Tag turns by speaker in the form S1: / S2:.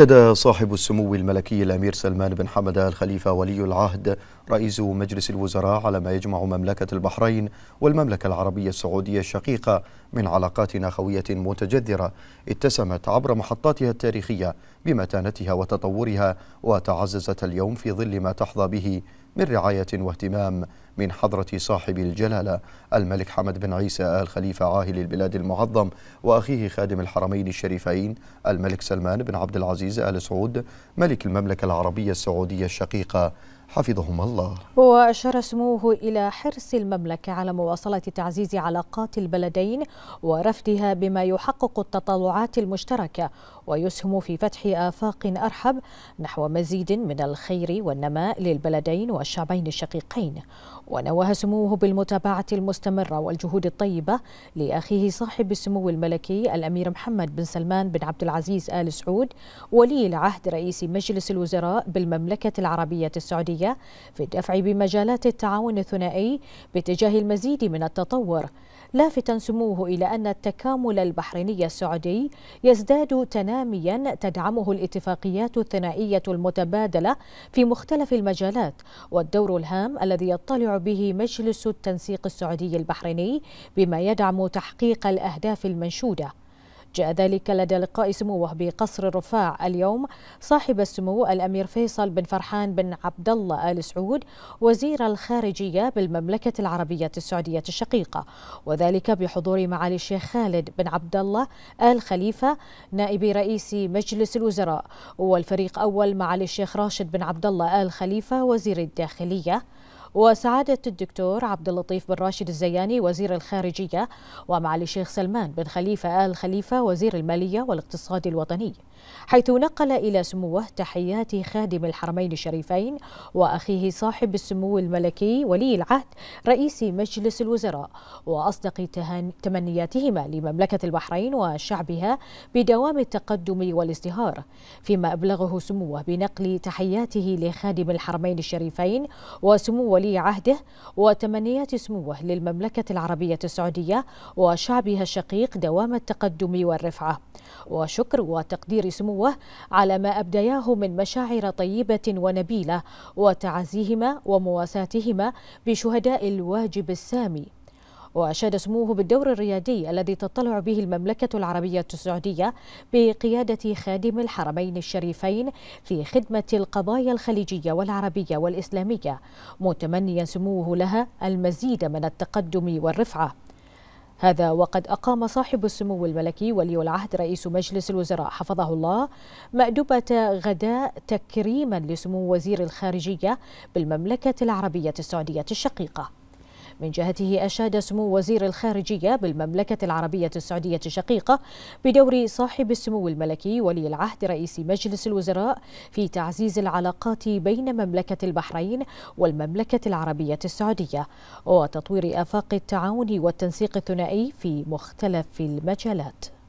S1: أكد صاحب السمو الملكي الأمير سلمان بن حمد الخليفة ولي العهد رئيس مجلس الوزراء على ما يجمع مملكة البحرين والمملكة العربية السعودية الشقيقة من علاقات أخوية متجذرة اتسمت عبر محطاتها التاريخية بمتانتها وتطورها وتعززت اليوم في ظل ما تحظى به من رعاية واهتمام من حضرة صاحب الجلالة الملك حمد بن عيسى آل خليفة عاهل البلاد المعظم وأخيه خادم الحرمين الشريفين الملك سلمان بن عبد العزيز آل سعود ملك المملكة العربية السعودية الشقيقة حفظهما الله
S2: وأشار سموه إلى حرص المملكة على مواصلة تعزيز علاقات البلدين ورفدها بما يحقق التطلعات المشتركة ويسهم في فتح آفاق أرحب نحو مزيد من الخير والنماء للبلدين والشعبين الشقيقين ونوه سموه بالمتابعة المستمرة والجهود الطيبة لأخيه صاحب السمو الملكي الأمير محمد بن سلمان بن عبد العزيز آل سعود ولي العهد رئيس مجلس الوزراء بالمملكة العربية السعودية الوطنية في الدفع بمجالات التعاون الثنائي باتجاه المزيد من التطور لافتا سموه إلى أن التكامل البحريني السعودي يزداد تناميا تدعمه الاتفاقيات الثنائية المتبادلة في مختلف المجالات والدور الهام الذي يطلع به مجلس التنسيق السعودي البحريني بما يدعم تحقيق الأهداف المنشودة جاء ذلك لدى لقاء سموه بقصر الرفاع اليوم صاحب السمو الأمير فيصل بن فرحان بن عبد الله آل سعود وزير الخارجية بالمملكة العربية السعودية الشقيقة وذلك بحضور معالي الشيخ خالد بن عبد الله آل خليفة نائب رئيس مجلس الوزراء والفريق أول معالي الشيخ راشد بن عبد الله آل خليفة وزير الداخلية وسعادة الدكتور عبد اللطيف بن راشد الزياني وزير الخارجية ومعالي الشيخ سلمان بن خليفة آل خليفة وزير المالية والاقتصاد الوطني حيث نقل إلى سموه تحيات خادم الحرمين الشريفين وأخيه صاحب السمو الملكي ولي العهد رئيس مجلس الوزراء وأصدق تمنياتهما لمملكة البحرين وشعبها بدوام التقدم والازدهار فيما أبلغه سموه بنقل تحياته لخادم الحرمين الشريفين وسمو ولي عهده وتمنيات سموه للمملكة العربية السعودية وشعبها الشقيق دوام التقدم والرفعة وشكر وتقدير سموه على ما أبدياه من مشاعر طيبة ونبيلة وتعزيهما ومواساتهما بشهداء الواجب السامي وأشاد سموه بالدور الريادي الذي تطلع به المملكة العربية السعودية بقيادة خادم الحرمين الشريفين في خدمة القضايا الخليجية والعربية والإسلامية متمنيا سموه لها المزيد من التقدم والرفعة هذا وقد أقام صاحب السمو الملكي ولي العهد رئيس مجلس الوزراء حفظه الله مأدبة غداء تكريما لسمو وزير الخارجية بالمملكة العربية السعودية الشقيقة من جهته أشاد سمو وزير الخارجية بالمملكة العربية السعودية الشقيقة بدور صاحب السمو الملكي ولي العهد رئيس مجلس الوزراء في تعزيز العلاقات بين مملكة البحرين والمملكة العربية السعودية وتطوير آفاق التعاون والتنسيق الثنائي في مختلف المجالات